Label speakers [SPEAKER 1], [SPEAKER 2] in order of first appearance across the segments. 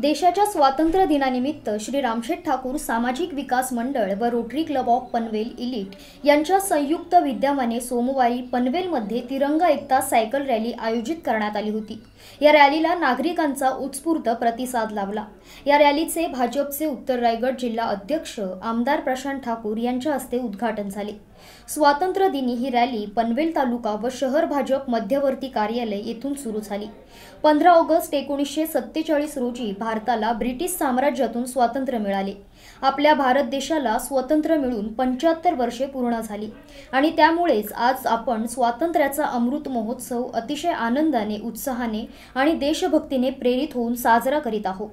[SPEAKER 1] देशाच्या स्वातंत्र्य दिनानिमित्त श्री रामशेठ ठाकूर सामाजिक विकास मंडळ व Rotary Club of Panvel Elite यांच्या संयुक्त विद्यमाने सोमवारी पनवेलमध्ये तिरंगा एकता सायकल रॅली आयोजित करण्यात आली होती या रॅलीला नागरिकांचा उत्स्फूर्त प्रतिसाद लाभला या रॅलीचे भाजपचे उत्तर रायगड जिल्हा अध्यक्ष आमदार प्रशांत ठाकूर यांच्या हस्ते उद्घाटन झाले स्वातंत्र्य दिनी ही रॅली पनवेल तालुका व शहर भाजप मध्यवर्ती कार्यालय येथून सुरू झाली पंधरा ऑगस्ट एकोणीसशे सत्तेचाळीस रोजी भारताला ब्रिटिश साम्राज्यातून स्वातंत्र्य मिळाले आपल्या भारत देशाला स्वातंत्र्य मिळून पंच्याहत्तर वर्षे पूर्ण झाली आणि त्यामुळेच आज आपण स्वातंत्र्याचा अमृत महोत्सव अतिशय आनंदाने उत्साहाने आणि देशभक्तीने प्रेरित होऊन साजरा करीत आहोत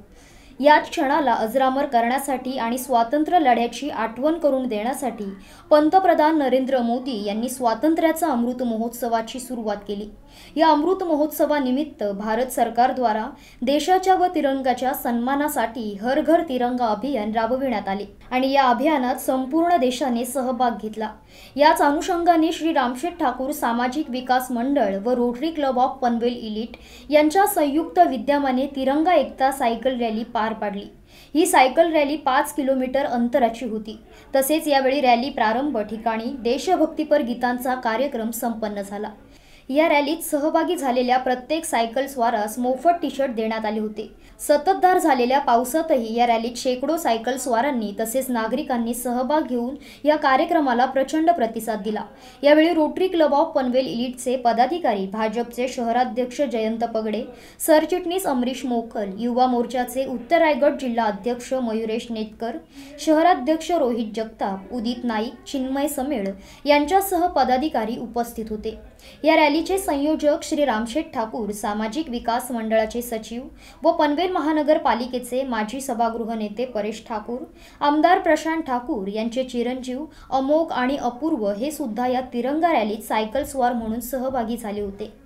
[SPEAKER 1] या क्षणाला अजरामर करण्यासाठी आणि स्वातंत्र्य लढ्याची आठवण करून देण्यासाठी पंतप्रधान नरेंद्र मोदी यांनी स्वातंत्र्याचा अमृत महोत्सवाची सुरुवात केली या अमृत महोत्सवानिमित्त भारत सरकारद्वारा देशाच्या व तिरंगाच्या सन्मानासाठी हर घर तिरंगा अभियान राबविण्यात आले आणि या अभियानात संपूर्ण देशाने सहभाग घेतला याच अनुषंगाने श्री रामशेठ ठाकूर सामाजिक विकास मंडळ व Rotary Club of Panvel Elite यांच्या संयुक्त विद्यमाने तिरंगा एकता सायकल रॅली पार पार पाडली ही सायकल रॅली पाच किलोमीटर अंतराची होती तसेच यावेळी रॅली प्रारंभ ठिकाणी देशभक्तीपर गीतांचा कार्यक्रम संपन्न झाला या रॅलीत सहभागी झालेल्या प्रत्येक सायकल स्वारास मोफत टी शर्ट देण्यात आले होते सततधार झालेल्या पावसातही या रॅलीत शेकडो सायकल स्वारांनी तसेच नागरिकांनी सहभाग घेऊन या कार्यक्रमाला प्रचंड प्रतिसाद दिला यावेळी रोटरी क्लब ऑफ पनवेल इलिटचे पदाधिकारी भाजपचे शहराध्यक्ष जयंत पगडे सरचिटणीस अमरीश मोकल युवा मोर्चाचे उत्तर रायगड जिल्हा अध्यक्ष मयुरेश नेतकर शहराध्यक्ष रोहित जगताप उदित नाईक चिन्मय समेळ यांच्यासह पदाधिकारी उपस्थित होते या रॅली रॅलीचे संयोजक श्री रामशेठ ठाकूर सामाजिक विकास मंडळाचे सचिव व पनवेल महानगरपालिकेचे माजी सभागृह नेते परेश ठाकूर आमदार प्रशांत ठाकूर यांचे चिरंजीव अमोघ आणि अपूर्व हे सुद्धा या तिरंगा रॅलीत सायकल स्वार म्हणून सहभागी झाले होते